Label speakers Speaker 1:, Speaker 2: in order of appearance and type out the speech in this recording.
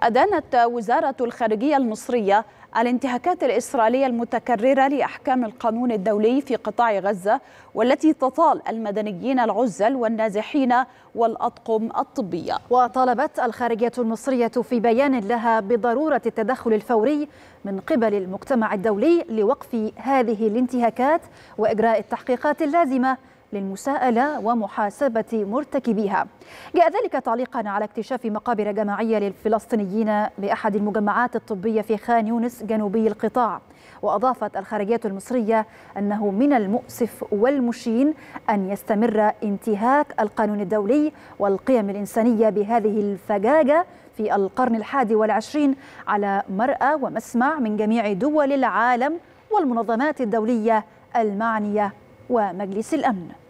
Speaker 1: أدانت وزارة الخارجية المصرية الانتهاكات الإسرائيلية المتكررة لأحكام القانون الدولي في قطاع غزة والتي تطال المدنيين العزل والنازحين والأطقم الطبية وطالبت الخارجية
Speaker 2: المصرية في بيان لها بضرورة التدخل الفوري من قبل المجتمع الدولي لوقف هذه الانتهاكات وإجراء التحقيقات اللازمة للمساءلة ومحاسبة مرتكبيها جاء ذلك تعليقا على اكتشاف مقابر جماعية للفلسطينيين بأحد المجمعات الطبية في خان يونس جنوبي القطاع وأضافت الخارجية المصرية أنه من المؤسف والمشين أن يستمر انتهاك القانون الدولي والقيم الإنسانية بهذه الفجاجة في القرن الحادي والعشرين على مرأى ومسمع من جميع دول العالم والمنظمات الدولية المعنية ومجلس الأمن